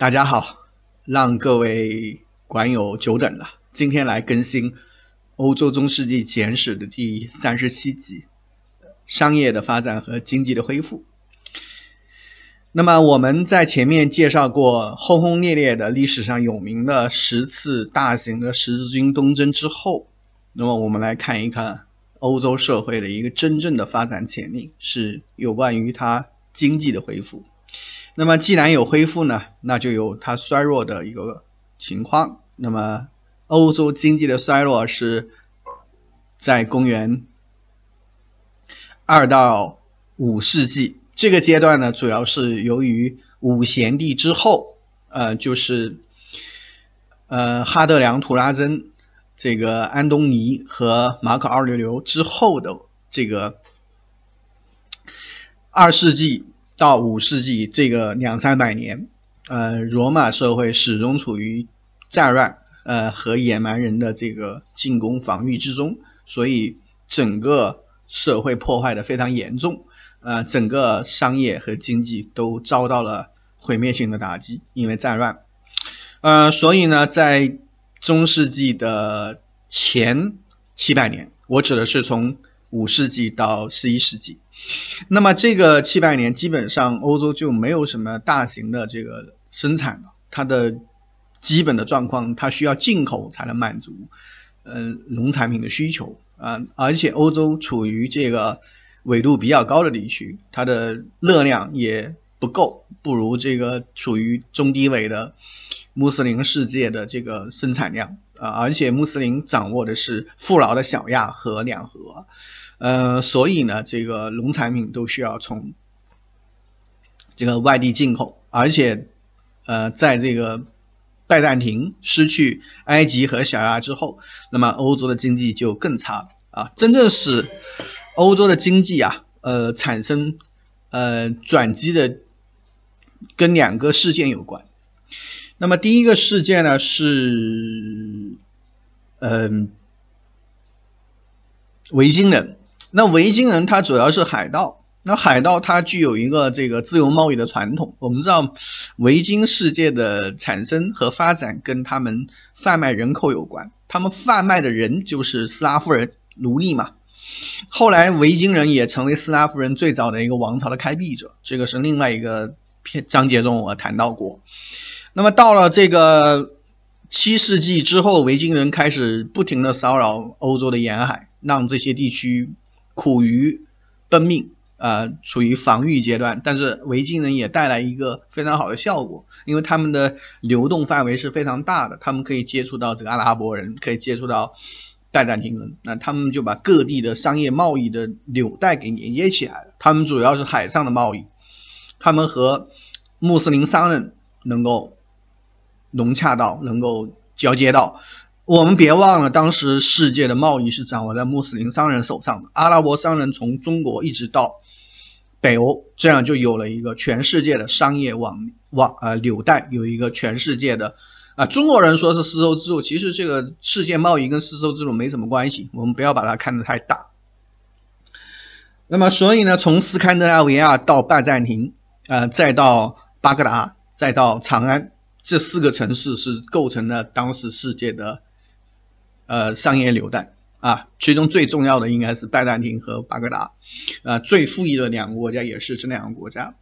大家好，让各位管友久等了。今天来更新《欧洲中世纪简史》的第三十七集：商业的发展和经济的恢复。那么我们在前面介绍过轰轰烈烈的历史上有名的十次大型的十字军东征之后，那么我们来看一看欧洲社会的一个真正的发展潜力，是有关于它经济的恢复。那么既然有恢复呢，那就有它衰弱的一个情况。那么欧洲经济的衰落是在公元二到五世纪这个阶段呢，主要是由于五贤帝之后，呃，就是呃哈德良、图拉真、这个安东尼和马可·奥利留之后的这个二世纪。到五世纪这个两三百年，呃，罗马社会始终处于战乱，呃和野蛮人的这个进攻防御之中，所以整个社会破坏的非常严重，呃，整个商业和经济都遭到了毁灭性的打击，因为战乱，呃，所以呢，在中世纪的前七百年，我指的是从。五世纪到十一世纪，那么这个七百年基本上欧洲就没有什么大型的这个生产了，它的基本的状况它需要进口才能满足，呃，农产品的需求啊，而且欧洲处于这个纬度比较高的地区，它的热量也不够，不如这个处于中低纬的穆斯林世界的这个生产量啊，而且穆斯林掌握的是富饶的小亚和两河。呃，所以呢，这个农产品都需要从这个外地进口，而且，呃，在这个拜占庭失去埃及和小亚之后，那么欧洲的经济就更差了啊。真正使欧洲的经济啊，呃，产生呃转机的，跟两个事件有关。那么第一个事件呢是，嗯，维京人。那维京人他主要是海盗，那海盗他具有一个这个自由贸易的传统。我们知道，维京世界的产生和发展跟他们贩卖人口有关，他们贩卖的人就是斯拉夫人奴隶嘛。后来维京人也成为斯拉夫人最早的一个王朝的开辟者，这个是另外一个篇章节中我谈到过。那么到了这个七世纪之后，维京人开始不停的骚扰欧洲的沿海，让这些地区。苦于奔命，啊，处于防御阶段。但是维京人也带来一个非常好的效果，因为他们的流动范围是非常大的，他们可以接触到这个阿拉伯人，可以接触到拜占庭人，那他们就把各地的商业贸易的纽带给连接起来了。他们主要是海上的贸易，他们和穆斯林商人能够融洽到，能够交接到。我们别忘了，当时世界的贸易是掌握在穆斯林商人手上的，阿拉伯商人从中国一直到北欧，这样就有了一个全世界的商业网网啊纽带，有一个全世界的啊中国人说是丝绸之路，其实这个世界贸易跟丝绸之路没什么关系，我们不要把它看得太大。那么，所以呢，从斯堪的纳维亚到拜占庭啊，再到巴格达，再到长安，这四个城市是构成了当时世界的。呃，商业流带啊，其中最重要的应该是拜占庭和巴格达，啊，最富裕的两个国家也是这两个国家，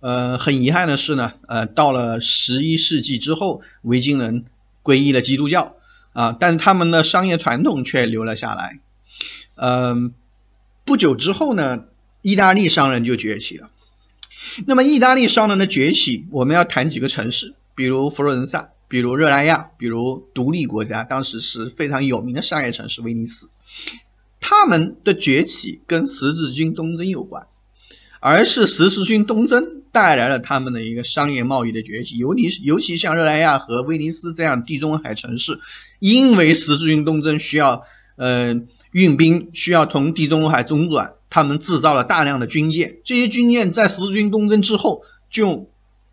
呃，很遗憾的是呢，呃，到了十一世纪之后，维京人皈依了基督教啊，但是他们的商业传统却留了下来，嗯，不久之后呢，意大利商人就崛起了，那么意大利商人的崛起，我们要谈几个城市，比如佛罗伦萨。比如热那亚，比如独立国家，当时是非常有名的商业城市威尼斯，他们的崛起跟十字军东征有关，而是十字军东征带来了他们的一个商业贸易的崛起。尤尼，尤其像热那亚和威尼斯这样地中海城市，因为十字军东征需要，呃，运兵需要从地中海中转，他们制造了大量的军舰，这些军舰在十字军东征之后就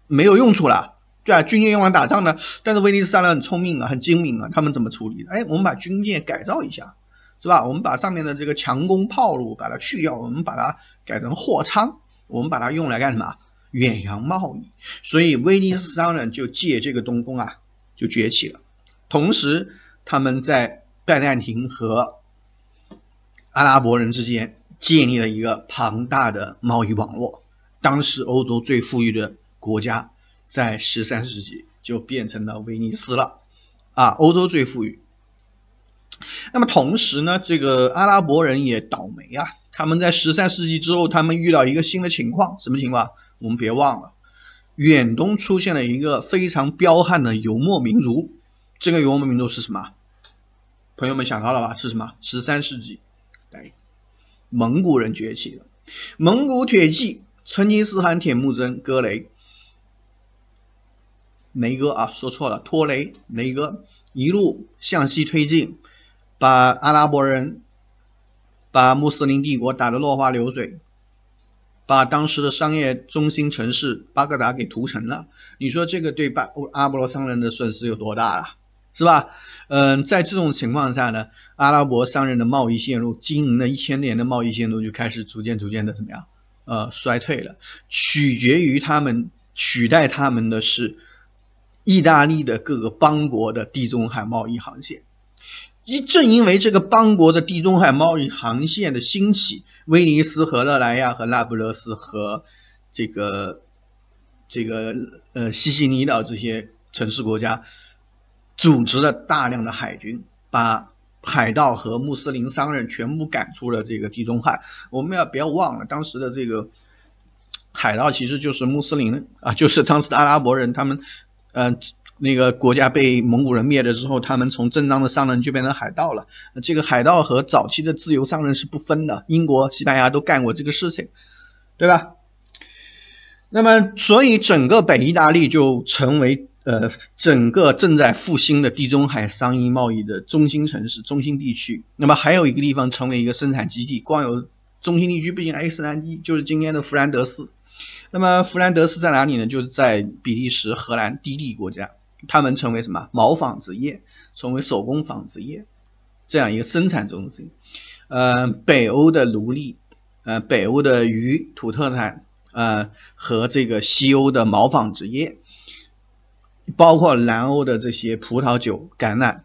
没有用处了。对啊，军舰用来打仗的，但是威尼斯商人很聪明啊，很精明啊，他们怎么处理？哎，我们把军舰改造一下，是吧？我们把上面的这个强攻炮路把它去掉，我们把它改成货仓，我们把它用来干什么？远洋贸易。所以威尼斯商人就借这个东风啊，就崛起了。同时，他们在拜占庭和阿拉伯人之间建立了一个庞大的贸易网络。当时欧洲最富裕的国家。在十三世纪就变成了威尼斯了，啊，欧洲最富裕。那么同时呢，这个阿拉伯人也倒霉啊。他们在十三世纪之后，他们遇到一个新的情况，什么情况？我们别忘了，远东出现了一个非常彪悍的游牧民族。这个游牧民族是什么？朋友们想到了吧？是什么？十三世纪，哎，蒙古人崛起了，蒙古铁骑，成吉思汗、铁木真、格雷。雷哥啊，说错了，托雷雷哥一路向西推进，把阿拉伯人、把穆斯林帝国打得落花流水，把当时的商业中心城市巴格达给屠城了。你说这个对巴阿波罗商人的损失有多大了，是吧？嗯，在这种情况下呢，阿拉伯商人的贸易线路经营了一千年的贸易线路就开始逐渐逐渐的怎么样？呃，衰退了。取决于他们取代他们的是。意大利的各个邦国的地中海贸易航线，一正因为这个邦国的地中海贸易航线的兴起，威尼斯和热那亚和那不勒斯和这个这个呃西西里岛这些城市国家组织了大量的海军，把海盗和穆斯林商人全部赶出了这个地中海。我们要不要忘了，当时的这个海盗其实就是穆斯林啊，就是当时的阿拉伯人，他们。嗯，那个国家被蒙古人灭了之后，他们从正当的商人就变成海盗了。这个海盗和早期的自由商人是不分的，英国、西班牙都干过这个事情，对吧？那么，所以整个北意大利就成为呃整个正在复兴的地中海商业贸易的中心城市、中心地区。那么还有一个地方成为一个生产基地，光有中心地区，毕竟克斯兰基就是今天的弗兰德斯。那么弗兰德斯在哪里呢？就是在比利时、荷兰低地国家，他们成为什么毛纺织业，成为手工纺织业这样一个生产中心。呃，北欧的奴隶，呃，北欧的鱼土特产，呃，和这个西欧的毛纺织业，包括南欧的这些葡萄酒、橄榄，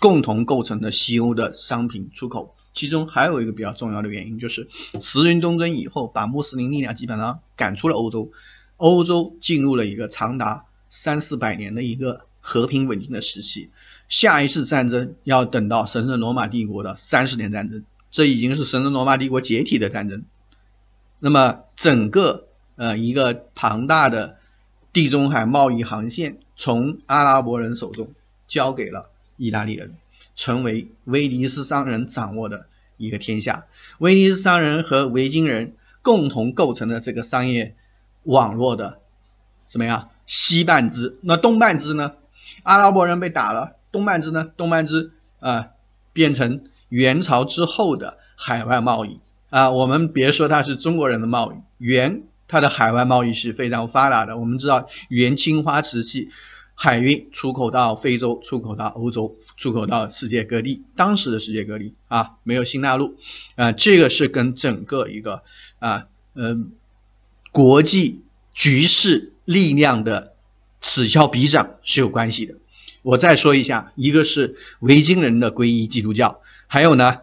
共同构成了西欧的商品出口。其中还有一个比较重要的原因，就是十云东征以后，把穆斯林力量基本上赶出了欧洲，欧洲进入了一个长达三四百年的一个和平稳定的时期。下一次战争要等到神圣罗马帝国的三十年战争，这已经是神圣罗马帝国解体的战争。那么，整个呃一个庞大的地中海贸易航线从阿拉伯人手中交给了意大利人。成为威尼斯商人掌握的一个天下，威尼斯商人和维京人共同构成了这个商业网络的什么呀？西半支，那东半支呢？阿拉伯人被打了，东半支呢？东半支啊，变成元朝之后的海外贸易啊。我们别说它是中国人的贸易，元它的海外贸易是非常发达的。我们知道元青花瓷器。海运出口到非洲，出口到欧洲，出口到世界各地。当时的世界各地啊，没有新大陆啊，这个是跟整个一个啊，嗯，国际局势力量的此消彼长是有关系的。我再说一下，一个是维京人的皈依基督教，还有呢，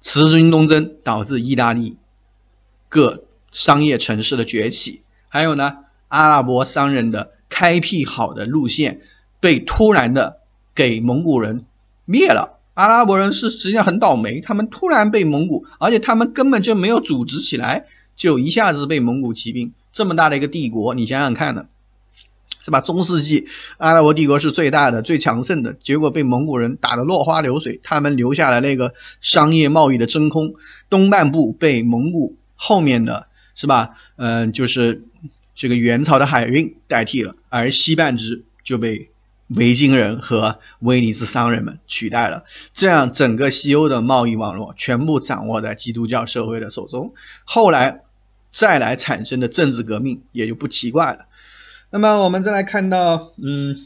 十字军东征导致意大利各商业城市的崛起，还有呢，阿拉伯商人的。开辟好的路线被突然的给蒙古人灭了，阿拉伯人是实际上很倒霉，他们突然被蒙古，而且他们根本就没有组织起来，就一下子被蒙古骑兵这么大的一个帝国，你想想看呢，是吧？中世纪阿拉伯帝国是最大的、最强盛的，结果被蒙古人打得落花流水，他们留下了那个商业贸易的真空，东半部被蒙古后面的是吧？嗯，就是。这个元朝的海运代替了，而西半支就被维京人和威尼斯商人们取代了。这样，整个西欧的贸易网络全部掌握在基督教社会的手中。后来再来产生的政治革命也就不奇怪了。那么，我们再来看到，嗯。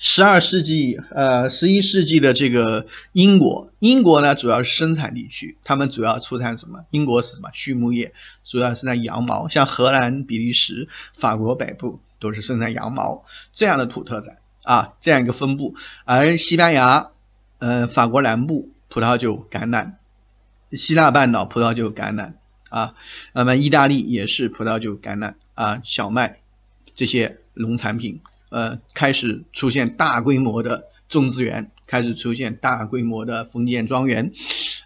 十二世纪，呃，十一世纪的这个英国，英国呢主要是生产地区，他们主要出产什么？英国是什么？畜牧业，主要生产羊毛。像荷兰、比利时、法国北部都是生产羊毛这样的土特产啊，这样一个分布。而西班牙，呃，法国南部葡萄酒、橄榄；希腊半岛葡萄酒、橄榄啊，那么意大利也是葡萄酒、橄榄啊，小麦这些农产品。呃，开始出现大规模的种植园，开始出现大规模的封建庄园。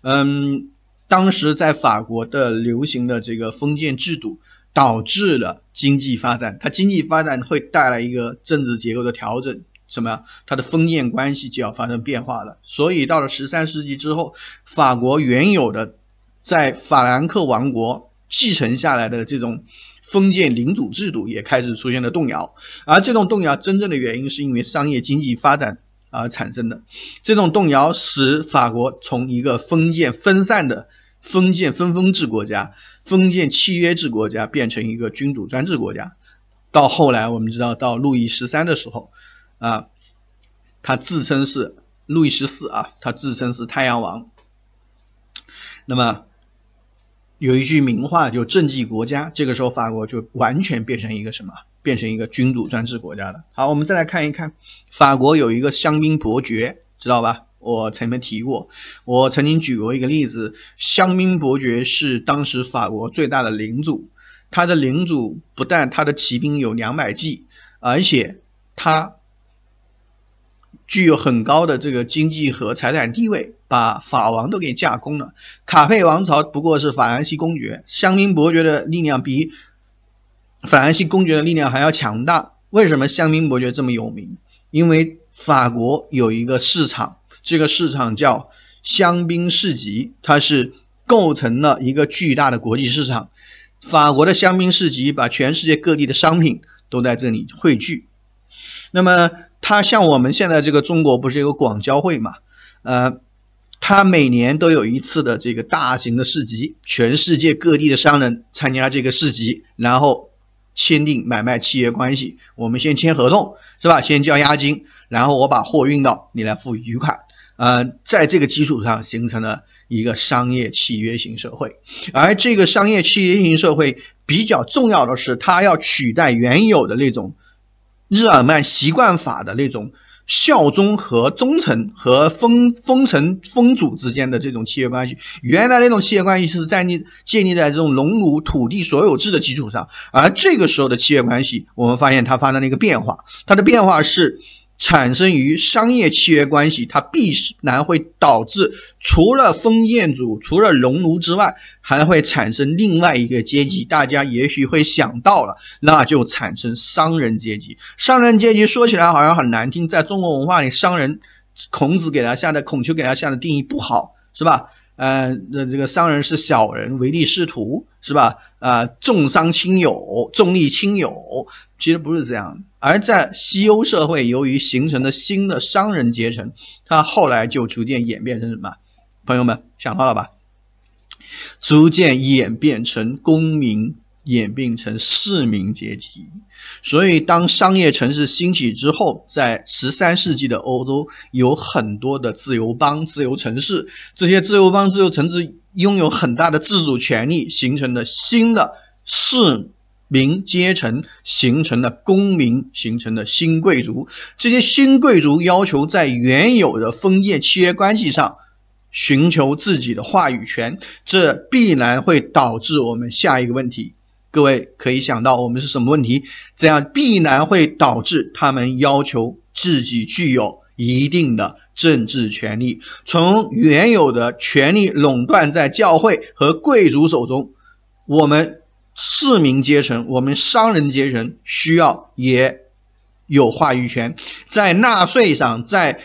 嗯，当时在法国的流行的这个封建制度，导致了经济发展。它经济发展会带来一个政治结构的调整，什么？它的封建关系就要发生变化了。所以到了十三世纪之后，法国原有的在法兰克王国继承下来的这种。封建领主制度也开始出现了动摇，而这种动摇真正的原因是因为商业经济发展而产生的。这种动摇使法国从一个封建分散的、封建分封制国家、封建契约制国家，变成一个君主专制国家。到后来，我们知道到路易十三的时候，啊，他自称是路易十四啊，他自称是太阳王。那么，有一句名话，就政绩国家，这个时候法国就完全变成一个什么？变成一个君主专制国家了。好，我们再来看一看，法国有一个香槟伯爵，知道吧？我前面提过，我曾经举过一个例子，香槟伯爵是当时法国最大的领主，他的领主不但他的骑兵有两百骑，而且他具有很高的这个经济和财产地位。把法王都给架空了，卡佩王朝不过是法兰西公爵，香槟伯爵的力量比法兰西公爵的力量还要强大。为什么香槟伯爵这么有名？因为法国有一个市场，这个市场叫香槟市集，它是构成了一个巨大的国际市场。法国的香槟市集把全世界各地的商品都在这里汇聚。那么，它像我们现在这个中国不是有个广交会嘛？呃。他每年都有一次的这个大型的市集，全世界各地的商人参加这个市集，然后签订买卖契约关系。我们先签合同是吧？先交押金，然后我把货运到你来付余款。呃，在这个基础上形成了一个商业契约型社会。而这个商业契约型社会比较重要的是，它要取代原有的那种日耳曼习惯法的那种。效忠和忠诚和封封臣封主之间的这种契约关系，原来那种契约关系是建立建立在这种农奴土地所有制的基础上，而这个时候的契约关系，我们发现它发生了一个变化，它的变化是。产生于商业契约关系，它必然会导致除了封建主、除了农奴之外，还会产生另外一个阶级。大家也许会想到了，那就产生商人阶级。商人阶级说起来好像很难听，在中国文化里，商人孔子给他下的孔丘给他下的定义不好，是吧？嗯，那这个商人是小人，唯利是图，是吧？啊，重商轻友，重利轻友，其实不是这样。而在西欧社会，由于形成的新的商人阶层，它后来就逐渐演变成什么？朋友们想到了吧？逐渐演变成公民，演变成市民阶级。所以，当商业城市兴起之后，在十三世纪的欧洲，有很多的自由邦、自由城市，这些自由邦、自由城市拥有很大的自主权利，形成的新的市。民阶层形成的公民形成的新贵族，这些新贵族要求在原有的封建契约关系上寻求自己的话语权，这必然会导致我们下一个问题。各位可以想到我们是什么问题？这样必然会导致他们要求自己具有一定的政治权利，从原有的权利垄断在教会和贵族手中，我们。市民阶层，我们商人阶层需要也有话语权，在纳税上，在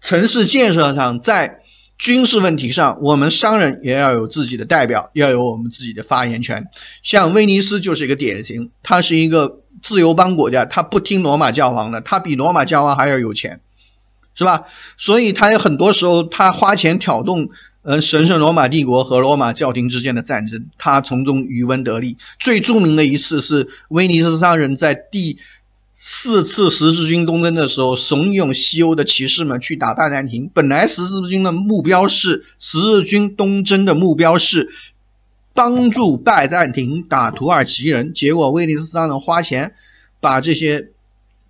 城市建设上，在军事问题上，我们商人也要有自己的代表，要有我们自己的发言权。像威尼斯就是一个典型，它是一个自由邦国家，它不听罗马教皇的，它比罗马教皇还要有钱，是吧？所以它有很多时候，它花钱挑动。而神圣罗马帝国和罗马教廷之间的战争，他从中渔翁得利。最著名的一次是，威尼斯商人在第四次十字军东征的时候，怂恿西欧的骑士们去打拜占庭。本来十字军的目标是，十字军东征的目标是帮助拜占庭打土耳其人，结果威尼斯商人花钱把这些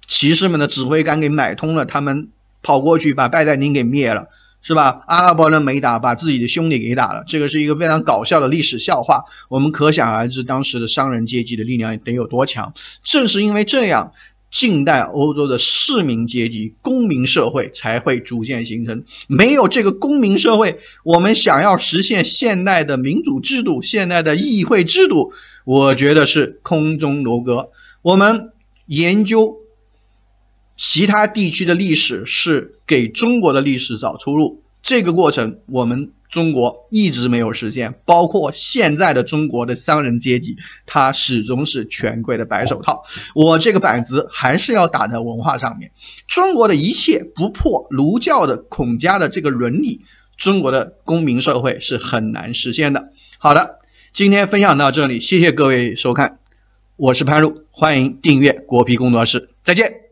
骑士们的指挥官给买通了，他们跑过去把拜占庭给灭了。是吧？阿拉伯人没打，把自己的兄弟给打了。这个是一个非常搞笑的历史笑话。我们可想而知，当时的商人阶级的力量得有多强。正是因为这样，近代欧洲的市民阶级、公民社会才会逐渐形成。没有这个公民社会，我们想要实现现代的民主制度、现代的议会制度，我觉得是空中楼阁。我们研究。其他地区的历史是给中国的历史找出路，这个过程我们中国一直没有实现。包括现在的中国的商人阶级，他始终是权贵的白手套。我这个板子还是要打在文化上面。中国的一切不破儒教的孔家的这个伦理，中国的公民社会是很难实现的。好的，今天分享到这里，谢谢各位收看，我是潘路，欢迎订阅果皮工作室，再见。